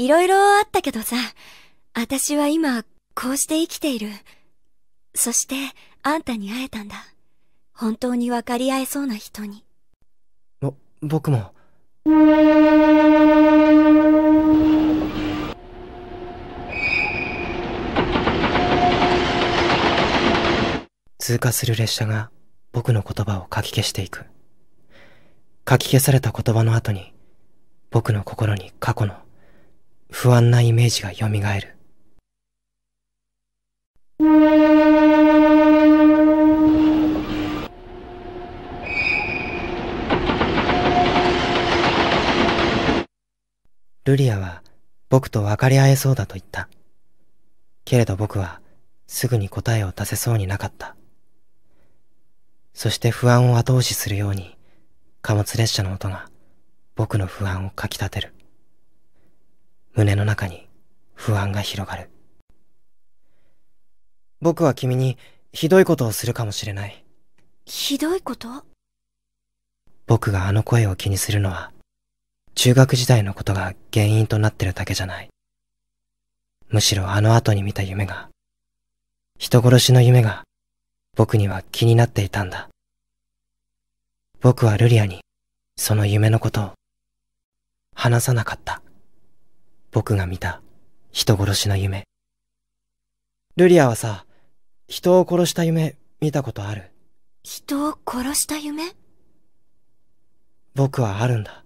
いろいろあったけどさ、私は今、こうして生きている。そして、あんたに会えたんだ。本当に分かり合えそうな人に。ぼ、僕も。通過する列車が僕の言葉をかき消していく。かき消された言葉の後に、僕の心に過去の不安なイメージが蘇る。ルリアは僕と分かり合えそうだと言った。けれど僕はすぐに答えを出せそうになかった。そして不安を後押しするように貨物列車の音が僕の不安をかきたてる。胸の中に不安が広がる。僕は君にひどいことをするかもしれない。ひどいこと僕があの声を気にするのは、中学時代のことが原因となってるだけじゃない。むしろあの後に見た夢が、人殺しの夢が、僕には気になっていたんだ。僕はルリアに、その夢のことを、話さなかった。僕が見た人殺しの夢。ルリアはさ、人を殺した夢見たことある人を殺した夢僕はあるんだ。